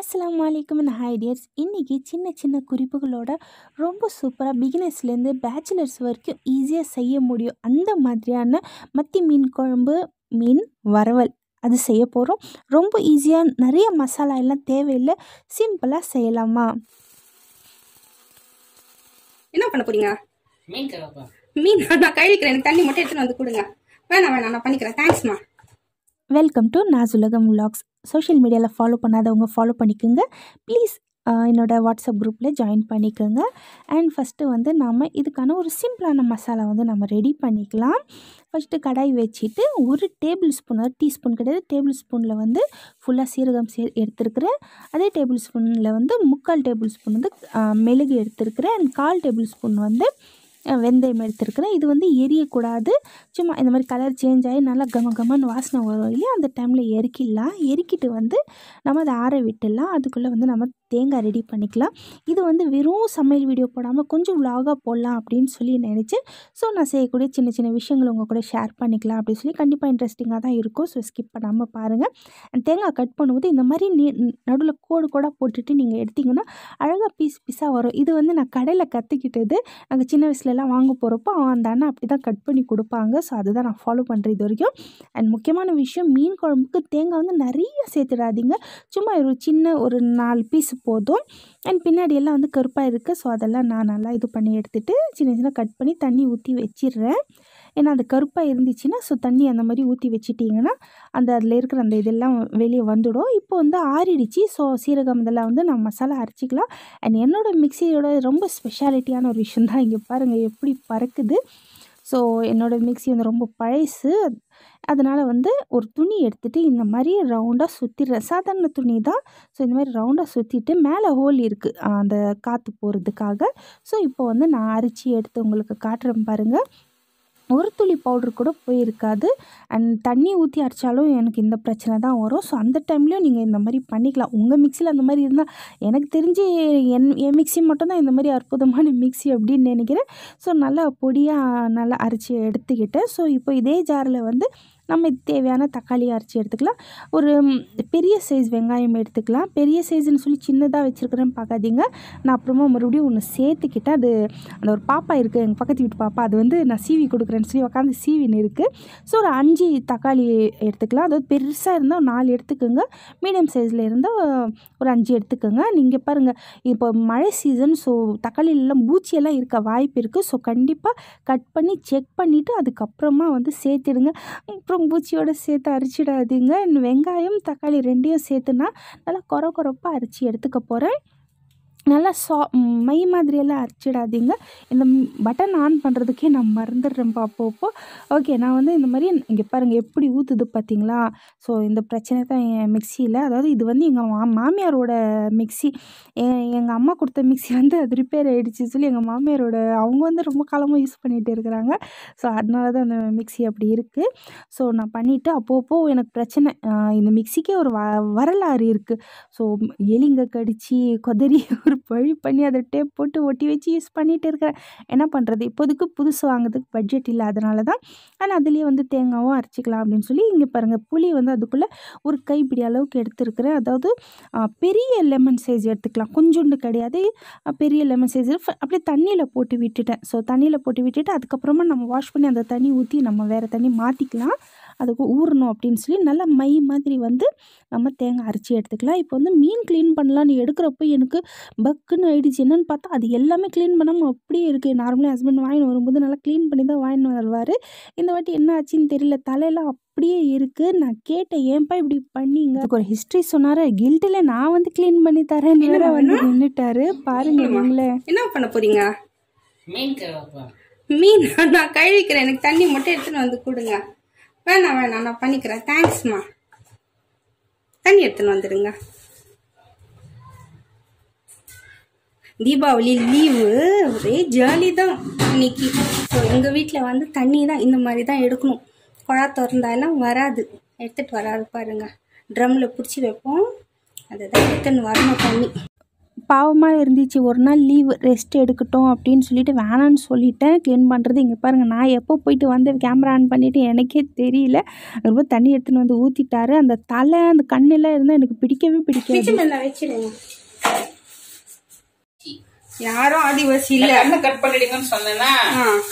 அஸ்லாம் வலைக்கம் அண்ட் ஹைடியர்ஸ் இன்றைக்கி சின்ன சின்ன குறிப்புகளோட ரொம்ப சூப்பராக பிகினர்ஸ்லேருந்து பேச்சுலர்ஸ் வரைக்கும் ஈஸியாக செய்ய முடியும் அந்த மாதிரியான மத்தி மீன் குழம்பு மீன் வரவல் அது செய்ய போகிறோம் ரொம்ப ஈஸியாக நிறைய மசாலா எல்லாம் தேவையில்லை சிம்பிளாக செய்யலாமா என்ன பண்ண போறீங்க மீன் மீன் நான் கழிக்கிறேன் தண்ணி மட்டும் எடுத்துகிட்டு வந்து கொடுங்க வேணாம் வேணாம் நான் பண்ணிக்கிறேன் தேங்க்ஸ்மா வெல்கம் டு நாசுலகம் விலாக்ஸ் சோஷியல் மீடியாவில் ஃபாலோ பண்ணாதவங்க ஃபாலோ பண்ணிக்கோங்க ப்ளீஸ் என்னோடய வாட்ஸ்அப் குரூப்பில் ஜாயின் பண்ணிக்கோங்க அண்ட் ஃபஸ்ட்டு வந்து நம்ம இதுக்கான ஒரு சிம்பிளான மசாலா வந்து நம்ம ரெடி பண்ணிக்கலாம் ஃபஸ்ட்டு கடாய் வச்சுட்டு ஒரு டேபிள் ஸ்பூன் அதாவது டீஸ்பூன் கிடையாது டேபிள் ஸ்பூனில் வந்து ஃபுல்லாக சீரகம் சே எடுத்துருக்குறேன் அதே டேபிள் ஸ்பூனில் வந்து முக்கால் டேபிள் ஸ்பூன் வந்து மெழுகு எடுத்துருக்குறேன் அண்ட் கால் டேபிள் ஸ்பூன் வந்து வெந்தயம் எடுத்துருக்குறேன் இது வந்து எரியக்கூடாது சும்மா இந்த மாதிரி கலர் சேஞ்ச் ஆகி நல்லா கம கமன்னு வாசனை வரும் இல்லையா அந்த டைமில் எரிக்கிடலாம் எரிக்கிட்டு வந்து நம்ம அதை ஆற விட்டுடலாம் அதுக்குள்ளே வந்து நம்ம தேங்காய் ரெடி பண்ணிக்கலாம் இது வந்து வெறும் சமையல் வீடியோ போடாமல் கொஞ்சம் விலாகாக போடலாம் அப்படின்னு சொல்லி நினச்சி ஸோ நான் செய்யக்கூடிய சின்ன சின்ன விஷயங்கள் உங்கள் கூட ஷேர் பண்ணிக்கலாம் அப்படின்னு சொல்லி கண்டிப்பாக இன்ட்ரெஸ்டிங்காக தான் இருக்கும் ஸோ ஸ்கிப் பண்ணாமல் பாருங்கள் தேங்காய் கட் பண்ணும்போது இந்த மாதிரி நீ நடுவில் கோடு கோடாக போட்டுட்டு நீங்கள் எடுத்திங்கன்னா அழகாக பீஸ் பீஸாக வரும் இது வந்து நான் கடையில் கற்றுக்கிட்டது நாங்கள் சின்ன வயசுலலாம் வாங்க போகிறப்போ அந்த அண்ணன் அப்படி தான் கட் பண்ணி கொடுப்பாங்க ஸோ அதை தான் நான் ஃபாலோ பண்ணுற இது வரைக்கும் அண்ட் முக்கியமான விஷயம் மீன் குழம்புக்கு தேங்காய் வந்து நிறைய சேர்த்துடாதீங்க சும்மா ஒரு சின்ன ஒரு நாலு பீஸ் போதும் அண்ட் பின்னாடி எல்லாம் வந்து கருப்பாக இருக்குது ஸோ அதெல்லாம் நான் நல்லா இது பண்ணி எடுத்துகிட்டு சின்ன சின்ன கட் பண்ணி தண்ணி ஊற்றி வச்சிடுறேன் ஏன்னா அந்த கருப்பாக இருந்துச்சுன்னா ஸோ தண்ணி அந்த மாதிரி ஊற்றி வச்சிட்டிங்கன்னா அந்த அதில் இருக்கிற அந்த இதெல்லாம் வெளியே வந்துடும் இப்போ வந்து ஆறிடுச்சு ஸோ சீரகம் இதெல்லாம் வந்து நம்ம மசாலா அரைச்சிக்கலாம் அண்ட் என்னோடய மிக்சியோட ரொம்ப ஸ்பெஷாலிட்டியான ஒரு விஷயம் தான் இங்கே பாருங்கள் எப்படி பறக்குது ஸோ என்னோடய மிக்சி வந்து ரொம்ப பழசு அதனால் வந்து ஒரு துணி எடுத்துகிட்டு இந்த மாதிரி ரவுண்டாக சுற்றிடுறேன் சாதாரண துணி தான் ஸோ இந்த மாதிரி ரவுண்டாக சுற்றிட்டு மேலே ஹோல் இருக்குது அந்த காற்று போகிறதுக்காக ஸோ இப்போ வந்து நான் அரிச்சி எடுத்து உங்களுக்கு காட்டுறேன் பாருங்கள் ஒரு துளி பவுட்ரு கூட போயிருக்காது அண்ட் தண்ணி ஊற்றி அரைச்சாலும் எனக்கு இந்த பிரச்சனை தான் வரும் ஸோ அந்த டைம்லேயும் நீங்கள் இந்த மாதிரி பண்ணிக்கலாம் உங்கள் மிக்சியில் அந்த மாதிரி இருந்தால் எனக்கு தெரிஞ்சு என் என் மிக்சி மட்டும்தான் இந்த மாதிரி அற்புதமான மிக்சி அப்படின்னு நினைக்கிறேன் ஸோ நல்லா பொடியாக நல்லா அரைச்சி எடுத்துக்கிட்டேன் ஸோ இப்போ இதே ஜாரில் வந்து நம்ம தேவையான தக்காளி அரைச்சி எடுத்துக்கலாம் ஒரு பெரிய சைஸ் வெங்காயம் எடுத்துக்கலாம் பெரிய சைஸ்ன்னு சொல்லி சின்னதாக வச்சுருக்கிறேன்னு பார்க்காதீங்க நான் அப்புறமா மறுபடியும் ஒன்று சேர்த்துக்கிட்டேன் அது அந்த ஒரு பாப்பா இருக்குது எங்கள் பக்கத்து வீட்டு பாப்பா அது வந்து நான் சீவி கொடுக்குறேன்னு சொல்லி உட்காந்து சீவின்னு இருக்குது ஸோ ஒரு அஞ்சு தக்காளி எடுத்துக்கலாம் அதாவது பெருசாக இருந்தால் நாலு எடுத்துக்கோங்க மீடியம் சைஸில் இருந்தால் ஒரு அஞ்சு எடுத்துக்கோங்க நீங்கள் பாருங்கள் இப்போ மழை சீசன் ஸோ தக்காளியிலலாம் பூச்சியெல்லாம் இருக்க வாய்ப்பு இருக்குது ஸோ கண்டிப்பாக கட் பண்ணி செக் பண்ணிவிட்டு அதுக்கப்புறமா வந்து சேர்த்துடுங்க அப்புறம் பூச்சியோடு சேர்த்து அரிச்சிடாதீங்க வெங்காயம் தக்காளி ரெண்டையும் சேர்த்துனா நல்லா குறை குறப்பாக அரிச்சி எடுத்துக்க போகிறேன் நல்லா சா மை மாதிரியெல்லாம் அரைச்சிடாதீங்க இந்த பட்டன் ஆன் பண்ணுறதுக்கே நான் மறந்துடுறேன்ப்பா அப்போ ஓகே நான் வந்து இந்த மாதிரி இங்கே பாருங்கள் எப்படி ஊற்றுது பார்த்தீங்களா ஸோ இந்த பிரச்சனை தான் என் மிக்சியில் அதாவது இது வந்து எங்கள் மா மாமியாரோட மிக்சி எங்கள் அம்மா கொடுத்த மிக்சி வந்து அது ரிப்பேர் ஆகிடுச்சு சொல்லி எங்கள் மாமியாரோட அவங்க வந்து ரொம்ப காலமாக யூஸ் பண்ணிகிட்டு இருக்கிறாங்க ஸோ அதனால தான் அந்த மிக்சி அப்படி இருக்குது ஸோ நான் பண்ணிவிட்டு அப்போப்போ எனக்கு பிரச்சனை இந்த மிக்சிக்கே ஒரு வ வரலாறு இருக்குது ஸோ எலிங்க கடிச்சு கொதறி ஒரு வழி பண்ணி அதை டேப் போட்டு ஒட்டி வச்சு யூஸ் பண்ணிகிட்டு இருக்கிறேன் என்ன பண்ணுறது இப்போதுக்கு புதுசு வாங்குறதுக்கு பட்ஜெட் இல்லை அதனால தான் ஆனால் அதுலேயே வந்து தேங்காவும் அரைச்சிக்கலாம் அப்படின்னு சொல்லி இங்கே பாருங்கள் புளி வந்து அதுக்குள்ளே ஒரு கைப்பிடி அளவுக்கு எடுத்துருக்குறேன் அதாவது பெரிய லெமன் சைஸ் எடுத்துக்கலாம் கொஞ்சோண்டு கிடையாது பெரிய லெமன் சைஸ் அப்படியே தண்ணியில் போட்டு விட்டுட்டேன் ஸோ தண்ணியில் போட்டு விட்டுட்டு அதுக்கப்புறமா நம்ம வாஷ் பண்ணி அந்த தண்ணி ஊற்றி நம்ம வேறு தண்ணி மாற்றிக்கலாம் அதுக்கு ஊறணும் அப்படின்னு சொல்லி நல்லா மை மாதிரி வந்து நம்ம தேங்காய் அரைச்சி எடுத்துக்கலாம் இப்போ வந்து மீன் க்ளீன் பண்ணலான்னு எடுக்கிறப்போ எனக்கு பக்குன்னு ஆயிடுச்சு என்னென்னு பார்த்தா அது எல்லாமே க்ளீன் பண்ணாமல் அப்படியே இருக்குது நார்மலாக ஹஸ்பண்ட் வாங்கின்னு வரும்போது நல்லா க்ளீன் பண்ணி தான் வாங்கின்னு வருவார் இந்த வாட்டி என்ன ஆச்சுன்னு தெரியல தலையெல்லாம் அப்படியே இருக்குது நான் கேட்டேன் ஏன்ப்பா இப்படி பண்ணிங்க ஒரு ஹிஸ்ட்ரி சொன்னார் கில்ட்டில் நான் வந்து க்ளீன் பண்ணி தரேன் நேராக வந்து நின்றுட்டாரு பாருங்க நீங்களே என்ன பண்ண போறீங்க மீன் மீன் நான் கழுவிக்கிறேன் எனக்கு தண்ணி மட்டும் எடுத்துன்னு வந்து கொடுங்க வேணாம் வேணாம் நான் பண்ணிக்கிறேன் தேங்க்ஸ்மா தண்ணி எடுத்துன்னு வந்துடுங்க தீபாவளி லீவு ஒரே ஜாலி தான் இன்னைக்கு ஸோ எங்கள் வீட்டில் வந்து தண்ணி தான் இந்த மாதிரி தான் எடுக்கணும் குழா திறந்தாலும் வராது எடுத்துகிட்டு வராது பாருங்கள் ட்ரம்மில் பிடிச்சி வைப்போம் அதை தான் எடுத்துன்னு வரணும் தண்ணி பாவமாக இருந்துச்சு ஒரு நாள் லீவ் ரெஸ்ட் எடுக்கட்டும் அப்படின்னு சொல்லிட்டு வேணான்னு சொல்லிட்டேன் க்ளீன் பண்ணுறது இங்கே பாருங்கள் நான் எப்போ போயிட்டு வந்து கேமரா ஆன் பண்ணிவிட்டு எனக்கே தெரியல ரொம்ப தண்ணி எடுத்துன்னு வந்து ஊற்றிட்டாரு அந்த தலை அந்த கண்ணெல்லாம் இருந்தால் எனக்கு பிடிக்கவே பிடிக்காது யாரும் ஆதிவாசி இல்ல கட் பண்ணிடுங்கன்னு சொன்னேன்னா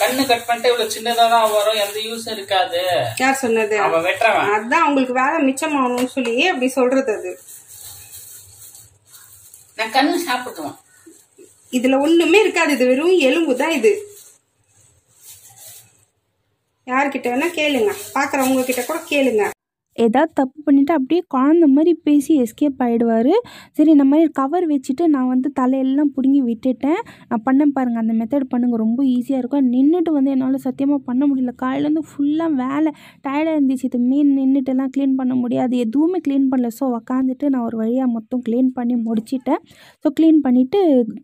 கண்ணு கட் பண்ணிட்டு இவ்வளோ சின்னதாக தான் வரும் எந்த யூஸ் இருக்காது யார் சொன்னது அதான் அவங்களுக்கு வேலை மிச்சமாகணும்னு சொல்லி அப்படி சொல்கிறது அது நான் கண்ணு சாப்பிடுவேன் இதுல ஒண்ணுமே இருக்காது இது வெறும் எலும்பு தான் இது யார்கிட்ட வேணா கேளுங்க பாக்குறவங்க கிட்ட கூட கேளுங்க ஏதாவது தப்பு பண்ணிவிட்டு அப்படியே குழந்த மாதிரி பேசி எஸ்கேப் ஆகிடுவார் சரி இந்த மாதிரி கவர் வச்சுட்டு நான் வந்து தலையெல்லாம் பிடுங்கி விட்டுட்டேன் நான் பண்ணேன் பாருங்கள் அந்த மெத்தட் பண்ணுங்கள் ரொம்ப ஈஸியாக இருக்கும் நின்றுட்டு வந்து என்னால் சத்தியமாக பண்ண முடியல காலையிலேருந்து ஃபுல்லாக வேலை டயர்டாக இருந்துச்சு இது மீன் நின்றுட்டுலாம் க்ளீன் பண்ண முடியாது எதுவுமே க்ளீன் பண்ணல ஸோ உக்காந்துட்டு நான் ஒரு வழியாக மொத்தம் க்ளீன் பண்ணி முடிச்சிட்டேன் ஸோ க்ளீன் பண்ணிவிட்டு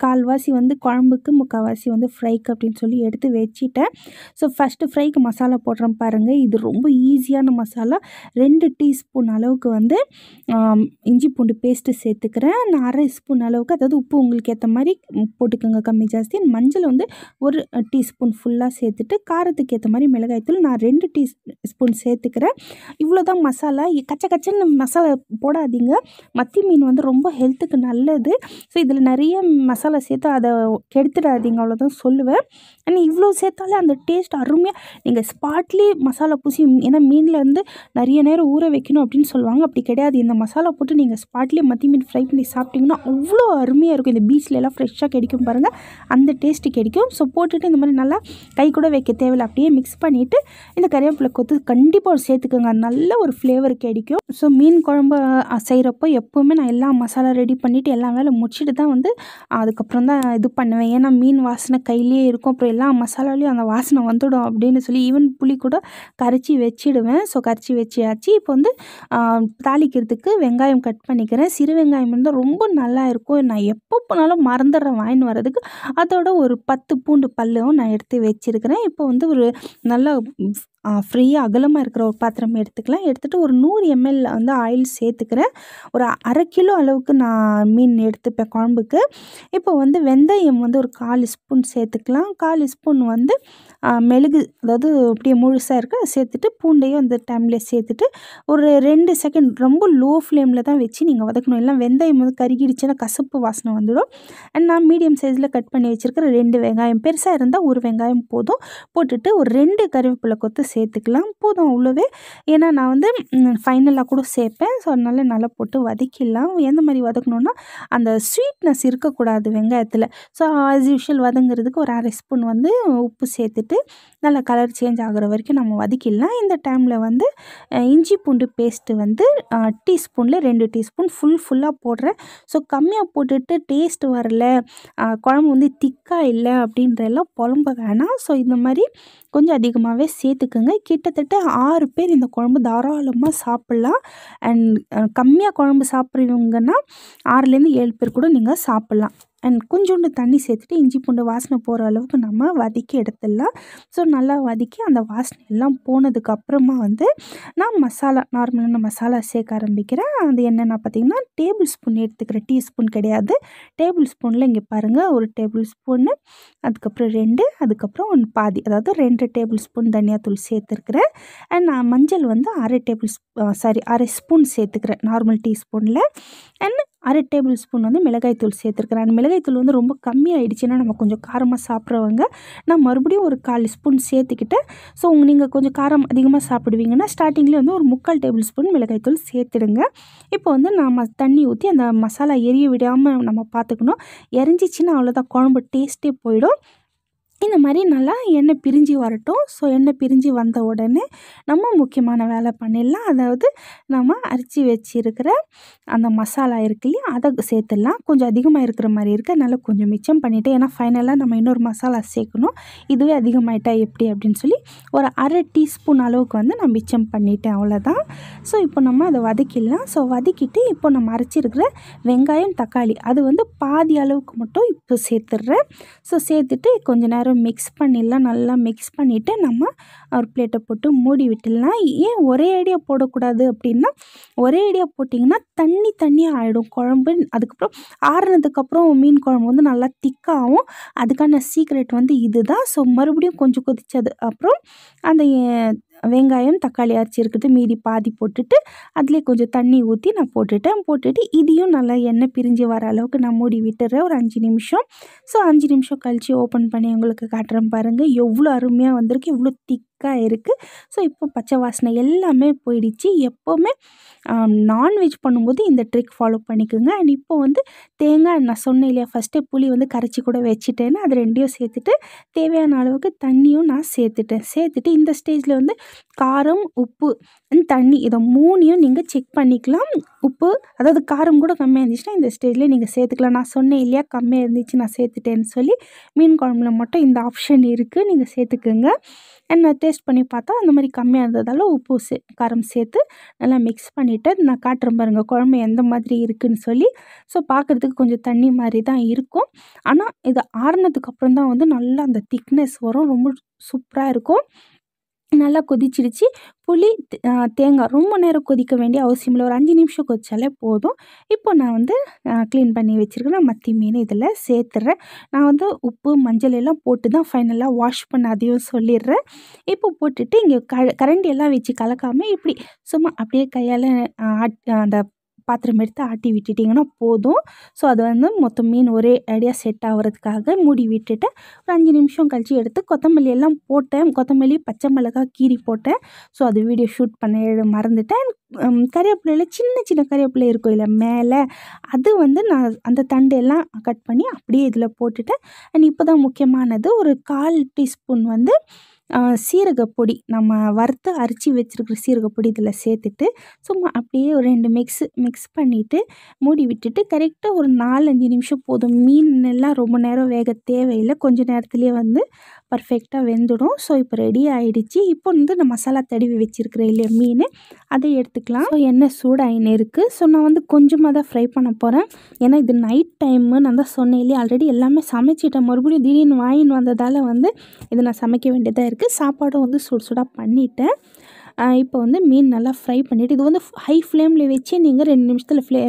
கால்வாசி வந்து குழம்புக்கு முக்கால்வாசி வந்து ஃப்ரைக்கு அப்படின்னு சொல்லி எடுத்து வச்சிட்டேன் ஸோ ஃபஸ்ட்டு ஃப்ரைக்கு மசாலா போடுறேன் பாருங்கள் இது ரொம்ப ஈஸியான மசாலா ரெண்டு ரெண்டு டீஸ்பூன் அளவுக்கு வந்து இஞ்சி பூண்டு பேஸ்ட்டு சேர்த்துக்கிறேன் நான் அரை ஸ்பூன் அளவுக்கு அதாவது உப்பு உங்களுக்கு ஏற்ற மாதிரி போட்டுக்கோங்க கம்மி ஜாஸ்தி மஞ்சள் வந்து ஒரு டீஸ்பூன் ஃபுல்லாக சேர்த்துட்டு காரத்துக்கு ஏற்ற மாதிரி மிளகாய்த்தூள் நான் ரெண்டு டீ ஸ்பூன் சேர்த்துக்கிறேன் இவ்வளோ தான் மசாலா கச்ச கச்சன்னு மசாலா போடாதீங்க மத்தி மீன் வந்து ரொம்ப ஹெல்த்துக்கு நல்லது ஸோ இதில் நிறைய மசாலா சேர்த்து அதை கெடுத்துடாதீங்க அவ்வளோதான் சொல்லுவேன் ஆனால் இவ்வளோ சேர்த்தாலே அந்த டேஸ்ட் அருமையாக நீங்கள் ஸ்பாட்லி மசாலா பூசி ஏன்னா மீனில் வந்து நிறைய நேரம் ஊற வைக்கணும் அப்படின்னு சொல்லுவாங்க அப்படி கிடையாது இந்த மசாலா போட்டு நீங்கள் ஸ்பாட்லேயே மத்தி மீன் ஃப்ரை பண்ணி சாப்பிட்டிங்கன்னா அவ்வளோ அருமையாக இருக்கும் இந்த பீச்சில் எல்லாம் ஃப்ரெஷ்ஷாக கிடைக்கும் பாருங்கள் அந்த டேஸ்ட்டு கிடைக்கும் ஸோ போட்டுட்டு இந்த மாதிரி நல்லா கை கூட வைக்க தேவையில்லை அப்படியே மிக்ஸ் பண்ணிவிட்டு இந்த கறிவேப்பிலை கொத்து கண்டிப்பாக ஒரு சேர்த்துக்கோங்க நல்ல ஒரு ஃப்ளேவர் கிடைக்கும் ஸோ மீன் குழம்பு செய்கிறப்போ எப்போவுமே நான் எல்லா மசாலா ரெடி பண்ணிவிட்டு எல்லா வேலை முடிச்சுட்டு தான் வந்து அதுக்கப்புறம் தான் இது பண்ணுவேன் ஏன்னா மீன் வாசனை கையிலே இருக்கும் அப்புறம் எல்லா மசாலாலையும் அந்த வாசனை வந்துடும் அப்படின்னு சொல்லி ஈவன் புளி கூட கரைச்சி வச்சிடுவேன் ஸோ கரைச்சி வச்சியாச்சு இப்போ வந்து தாளிக்கிறதுக்கு வெங்காயம் கட் பண்ணிக்கிறேன் சிறு வெங்காயம் இருந்தால் ரொம்ப நல்லா இருக்கும் நான் எப்போ போனாலும் மறந்துடுறேன் வாங்கின்னு வர்றதுக்கு அதோட ஒரு பத்து பூண்டு பல்லும் நான் எடுத்து வச்சுருக்கிறேன் இப்போ வந்து ஒரு நல்லா ஃப்ரீயாக அகலமாக இருக்கிற ஒரு பாத்திரம் எடுத்துக்கலாம் எடுத்துகிட்டு ஒரு நூறு எம்எல் வந்து ஆயில் சேர்த்துக்கிறேன் ஒரு அரை கிலோ அளவுக்கு நான் மீன் எடுத்துப்பேன் குழம்புக்கு இப்போ வந்து வெந்தயம் வந்து ஒரு கால் ஸ்பூன் சேர்த்துக்கலாம் கால் ஸ்பூன் வந்து மெழுகு அதாவது அப்படியே முழுசாக இருக்க சேர்த்துட்டு பூண்டையும் அந்த டைமில் சேர்த்துட்டு ஒரு ரெண்டு செகண்ட் ரொம்ப லோ ஃப்ளேமில் தான் வச்சு நீங்கள் வதக்கணும் இல்லை வெந்தயம் வந்து கருகிடுச்சுன்னா கசப்பு வாசனை வந்துடும் அண்ட் நான் மீடியம் சைஸில் கட் பண்ணி வச்சுருக்கிற ரெண்டு வெங்காயம் பெருசாக இருந்தால் ஒரு வெங்காயம் போதும் போட்டுட்டு ஒரு ரெண்டு கருவேப்பிலை கொத்து சேர்த்துக்கலாம் போதும் அவ்வளோவே ஏன்னா நான் வந்து ஃபைனலாக கூட சேர்ப்பேன் ஸோ அதனால் நல்லா போட்டு வதக்கிடலாம் எந்த மாதிரி வதக்கணுன்னா அந்த ஸ்வீட்னஸ் இருக்கக்கூடாது வெங்காயத்தில் ஸோ ஆஸ் யூஷுவல் வதங்கிறதுக்கு ஒரு அரை ஸ்பூன் வந்து உப்பு சேர்த்துட்டு வந்து நல்லா கலர் சேஞ்ச் ஆகிற வரைக்கும் நம்ம வதக்கிடலாம் இந்த டைமில் வந்து இஞ்சி பூண்டு பேஸ்ட்டு வந்து டீஸ்பூனில் ரெண்டு டீஸ்பூன் ஃபுல் ஃபுல்லாக போடுறேன் ஸோ கம்மியாக போட்டுட்டு டேஸ்ட் வரல குழம்பு வந்து திக்காக இல்லை எல்லாம் புலம்ப வேணாம் ஸோ இந்த மாதிரி கொஞ்சம் அதிகமாகவே சேர்த்துக்குங்க கிட்டத்தட்ட ஆறு பேர் இந்த குழம்பு தாராளமாக சாப்பிட்லாம் அண்ட் கம்மியாக குழம்பு சாப்பிட்றவங்கன்னா ஆறுலேருந்து ஏழு பேர் கூட நீங்கள் சாப்பிட்லாம் அண்ட் கொஞ்சோண்டு தண்ணி சேர்த்துட்டு இஞ்சி பூண்டு வாசனை போகிற அளவுக்கு நம்ம வதக்கி எடுத்துடலாம் ஸோ நல்லா வதக்கி அந்த வாசனை எல்லாம் போனதுக்கப்புறமா வந்து நான் மசாலா நார்மலான மசாலா சேர்க்க ஆரம்பிக்கிறேன் அது என்னென்னா பார்த்திங்கன்னா டேபிள் ஸ்பூன் எடுத்துக்கிறேன் டீஸ்பூன் கிடையாது டேபிள் ஸ்பூனில் இங்கே பாருங்கள் ஒரு டேபிள் ஸ்பூன்னு அதுக்கப்புறம் ரெண்டு அதுக்கப்புறம் ஒன்று பாதி அதாவது ரெண்டு ரெண்டு டேபிள் ஸ்பூன் தனியாத்தூள் சேர்த்துருக்குறேன் அண்ட் நான் மஞ்சள் வந்து அரை டேபிள் சாரி அரை ஸ்பூன் சேர்த்துக்கிறேன் நார்மல் டீஸ்பூனில் அண்ட் அரை டேபிள் ஸ்பூன் வந்து மிளகாய்த்தூள் சேர்த்துருக்குறேன் அந்த மிளகாய்த்தூள் வந்து ரொம்ப கம்மியாயிடுச்சுன்னா நம்ம கொஞ்சம் காரமாக சாப்பிட்றவங்க நான் மறுபடியும் ஒரு கால் ஸ்பூன் சேர்த்துக்கிட்டேன் ஸோ உங்கள் நீங்கள் கொஞ்சம் காரம் அதிகமாக சாப்பிடுவீங்கன்னா ஸ்டார்டிங்லேயே வந்து ஒரு முக்கால் டேபிள் ஸ்பூன் மிளகாய்த்தூள் சேர்த்துடுங்க இப்போ வந்து நம்ம தண்ணி ஊற்றி அந்த மசாலா எரிய விடாமல் நம்ம பார்த்துக்கணும் எரிஞ்சிச்சின்னா அவ்வளோதான் குழம்பு டேஸ்ட்டே போயிடும் இந்த மாதிரி நல்லா எண்ணெய் பிரிஞ்சு வரட்டும் ஸோ எண்ணெய் பிரிஞ்சு வந்த உடனே நம்ம முக்கியமான வேலை பண்ணிடலாம் அதாவது நம்ம அரிச்சு வச்சிருக்கிற அந்த மசாலா இருக்கு இல்லையா அதை சேர்த்துடலாம் கொஞ்சம் அதிகமாக இருக்கிற மாதிரி இருக்குது அதனால் கொஞ்சம் மிச்சம் பண்ணிவிட்டு ஏன்னா ஃபைனலாக நம்ம இன்னொரு மசாலா சேர்க்கணும் இதுவே அதிகமாயிட்டா எப்படி அப்படின்னு சொல்லி ஒரு அரை டீஸ்பூன் அளவுக்கு வந்து நான் மிச்சம் பண்ணிட்டேன் அவ்வளோதான் ஸோ இப்போ நம்ம அதை வதக்கிடலாம் ஸோ வதக்கிட்டு இப்போ நம்ம அரைச்சிருக்கிற வெங்காயம் தக்காளி அது வந்து பாதி அளவுக்கு மட்டும் இப்போ சேர்த்துடுறேன் ஸோ சேர்த்துட்டு கொஞ்சம் நேரம் அப்புறம் மிக்ஸ் பண்ணிடலாம் நல்லா மிக்ஸ் பண்ணிவிட்டு நம்ம ஒரு பிளேட்டை போட்டு மூடி விட்டுடலாம் ஏன் ஒரே ஐடியா போடக்கூடாது அப்படின்னா ஒரே ஐடியா போட்டிங்கன்னா தண்ணி தண்ணி ஆகிடும் குழம்பு அதுக்கப்புறம் ஆறுனதுக்கப்புறம் மீன் குழம்பு வந்து நல்லா திக்காகும் அதுக்கான சீக்ரெட் வந்து இது தான் ஸோ மறுபடியும் கொஞ்சம் கொதிச்சது அப்புறம் அந்த வெங்காயம் தக்காளி அரைச்சி இருக்கிறது மீதி பாதி போட்டுட்டு அதுலேயே கொஞ்சம் தண்ணி ஊற்றி நான் போட்டுட்டேன் போட்டுட்டு இதையும் நல்லா எண்ணெய் பிரிஞ்சு வர அளவுக்கு நான் மூடி விட்டுறேன் ஒரு அஞ்சு நிமிஷம் ஸோ அஞ்சு நிமிஷம் கழித்து ஓப்பன் பண்ணி உங்களுக்கு காட்டுறேன் பாருங்கள் எவ்வளோ அருமையாக வந்திருக்கு எவ்வளோ திக் திக்காக இருக்குது ஸோ இப்போ பச்சை வாசனை எல்லாமே போயிடுச்சு எப்போவுமே நான்வெஜ் பண்ணும்போது இந்த ட்ரிக் ஃபாலோ பண்ணிக்கோங்க அண்ட் இப்போ வந்து தேங்காய் நான் சொன்னேன் இல்லையா ஃபஸ்ட்டே புளி வந்து கரைச்சி கூட வச்சுட்டேன்னு அது ரெண்டையும் சேர்த்துட்டு தேவையான அளவுக்கு தண்ணியும் நான் சேர்த்துட்டேன் சேர்த்துட்டு இந்த ஸ்டேஜில் வந்து காரம் உப்பு தண்ணி இதை மூணையும் நீங்கள் செக் பண்ணிக்கலாம் உப்பு அதாவது காரம் கூட கம்மியாக இருந்துச்சுன்னா இந்த ஸ்டேஜ்லேயே நீங்கள் சேர்த்துக்கலாம் நான் சொன்னேன் இல்லையா கம்மியாக இருந்துச்சு நான் சேர்த்துட்டேன்னு சொல்லி மீன் குழம்புல மட்டும் இந்த ஆப்ஷன் இருக்குது நீங்கள் சேர்த்துக்குங்க அண்ட் நான் டேஸ்ட் பண்ணி பார்த்தா அந்த மாதிரி கம்மியாக இருந்ததால் உப்பு சே காரம் சேர்த்து நல்லா மிக்ஸ் பண்ணிவிட்டு நான் காட்டுறேன் பாருங்கள் குழம்பு எந்த மாதிரி இருக்குதுன்னு சொல்லி ஸோ பார்க்குறதுக்கு கொஞ்சம் தண்ணி மாதிரி தான் இருக்கும் ஆனால் இது ஆறுனதுக்கப்புறம் தான் வந்து நல்லா அந்த திக்னஸ் வரும் ரொம்ப சூப்பராக இருக்கும் நல்லா கொதிச்சிருச்சு புளி தேங்காய் ரொம்ப நேரம் கொதிக்க வேண்டிய அவசியம் இல்லை ஒரு அஞ்சு நிமிஷம் கொதிச்சாலே போதும் இப்போ நான் வந்து க்ளீன் பண்ணி வச்சுருக்கேன் மத்தி மீன் இதில் சேர்த்துறேன் நான் வந்து உப்பு மஞ்சள் எல்லாம் போட்டு தான் ஃபைனலாக வாஷ் பண்ண அதையும் சொல்லிடுறேன் இப்போ போட்டுட்டு இங்கே க கரண்டி எல்லாம் வச்சு கலக்காமல் இப்படி சும்மா அப்படியே கையால் அந்த பாத்திரம் எடுத்து ஆட்டி விட்டுட்டிங்கன்னா போதும் ஸோ அது வந்து மொத்தம் மீன் ஒரே அடியாக செட் ஆகிறதுக்காக மூடி விட்டுட்டு ஒரு அஞ்சு நிமிஷம் கழித்து எடுத்து கொத்தமல்லி எல்லாம் போட்டேன் கொத்தமல்லி பச்சை மிளகா கீரி போட்டேன் ஸோ அது வீடியோ ஷூட் பண்ண மறந்துட்டேன் கறிவேப்பிலையில் சின்ன சின்ன கறிவேப்பிலை இருக்கும் இல்லை மேலே அது வந்து நான் அந்த தண்டு எல்லாம் கட் பண்ணி அப்படியே இதில் போட்டுட்டேன் அண்ட் இப்போ தான் முக்கியமானது ஒரு கால் டீஸ்பூன் வந்து சீரகப்பொடி நம்ம வறுத்து அரைச்சி வச்சுருக்கிற சீரகப்பொடி இதில் சேர்த்துட்டு சும்மா அப்படியே ஒரு ரெண்டு மிக்ஸ் மிக்ஸ் பண்ணிவிட்டு மூடி விட்டுட்டு கரெக்டாக ஒரு நாலஞ்சு நிமிஷம் போதும் மீன் எல்லாம் ரொம்ப நேரம் வேக தேவையில்லை கொஞ்சம் நேரத்துலேயே வந்து பர்ஃபெக்டாக வெந்துடும் ஸோ இப்போ ரெடி ஆகிடுச்சு இப்போ வந்து இந்த மசாலா தடவி வச்சுருக்கிறேன் இல்லையா மீன் அதை எடுத்துக்கலாம் ஸோ எண்ணெய் சூடாயின்னு இருக்குது ஸோ நான் வந்து கொஞ்சமாக தான் ஃப்ரை பண்ண போகிறேன் ஏன்னா இது நைட் டைம்னு நான் தான் சொன்னேன் இல்லையா ஆல்ரெடி எல்லாமே சமைச்சிட்டேன் மறுபடியும் திடீர்னு வாங்கின்னு வந்ததால் வந்து இதை நான் சமைக்க வேண்டியதாக இருக்குது இருக்குது சாப்பாடும் வந்து சுடு சுடாக பண்ணிவிட்டேன் இப்போ வந்து மீன் நல்லா ஃப்ரை பண்ணிவிட்டு இது வந்து ஹை ஃப்ளேமில் வச்சு நீங்கள் ரெண்டு நிமிஷத்தில் ஃப்ளே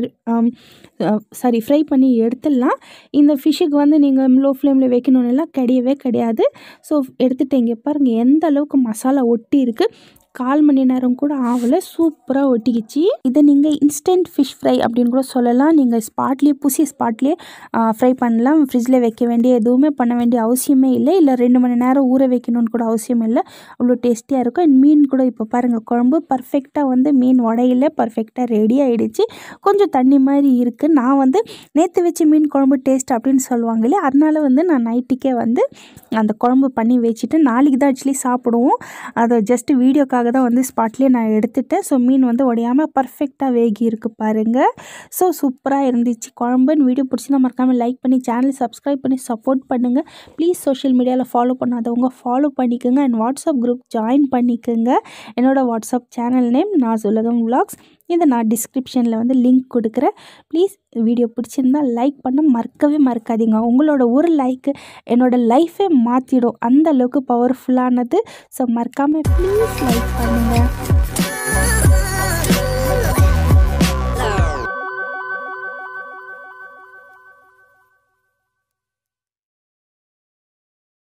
சாரி ஃப்ரை பண்ணி எடுத்துடலாம் இந்த ஃபிஷ்ஷுக்கு வந்து நீங்கள் லோ ஃப்ளேமில் வைக்கணுன்னெல்லாம் கிடையவே கிடையாது ஸோ எடுத்துகிட்டேங்க இங்கே பாருங்கள் எந்த அளவுக்கு மசாலா ஒட்டி இருக்குது கால் மணி நேரம் கூட ஆகலை சூப்பராக ஒட்டிக்கிச்சு இதை நீங்கள் இன்ஸ்டன்ட் ஃபிஷ் ஃப்ரை அப்படின்னு கூட சொல்லலாம் நீங்கள் ஸ்பாட்லேயே புசி ஸ்பாட்லேயே ஃப்ரை பண்ணலாம் ஃப்ரிட்ஜில் வைக்க வேண்டிய எதுவுமே பண்ண வேண்டிய அவசியமே இல்லை இல்லை ரெண்டு மணி நேரம் ஊற வைக்கணும்னு கூட அவசியம் இல்லை அவ்வளோ டேஸ்டியாக இருக்கும் அண்ட் மீன் கூட இப்போ பாருங்கள் குழம்பு பர்ஃபெக்டாக வந்து மீன் உடையில பர்ஃபெக்டாக ரெடி ஆகிடுச்சு கொஞ்சம் தண்ணி மாதிரி இருக்குது நான் வந்து நேற்று வச்சு மீன் குழம்பு டேஸ்ட் அப்படின்னு சொல்லுவாங்க இல்லையா அதனால் வந்து நான் நைட்டுக்கே வந்து அந்த குழம்பு பண்ணி வச்சுட்டு நாளைக்கு தான் ஆக்சுவலி சாப்பிடுவோம் அதை ஜஸ்ட்டு வீடியோக்காக அதுக்காக தான் வந்து ஸ்பாட்லேயே நான் எடுத்துட்டேன் ஸோ மீன் வந்து உடையாமல் பர்ஃபெக்டாக வேகி இருக்குது பாருங்கள் ஸோ சூப்பராக இருந்துச்சு குழம்புன்னு வீடியோ பிடிச்சினா மறக்காமல் லைக் பண்ணி சேனல் சப்ஸ்கிரைப் பண்ணி சப்போர்ட் பண்ணுங்கள் ப்ளீஸ் சோஷியல் மீடியாவில் ஃபாலோ பண்ணாதவங்க ஃபாலோ பண்ணிக்கோங்க அண்ட் வாட்ஸ்அப் குரூப் ஜாயின் பண்ணிக்கோங்க என்னோடய வாட்ஸ்அப் சேனல் நேம் நான் உலகம் விலாக்ஸ் இதை நான் டிஸ்கிரிப்ஷனில் வந்து லிங்க் கொடுக்குறேன் ப்ளீஸ் வீடியோ பிடிச்சிருந்தால் லைக் பண்ண மறக்கவே மறக்காதீங்க உங்களோட ஒரு லைக்கு என்னோட லைஃபே மாற்றிடும் அந்த அளவுக்கு பவர்ஃபுல்லானது ஸோ மறக்காமல் ப்ளீஸ் லைக் பண்ணுங்கள்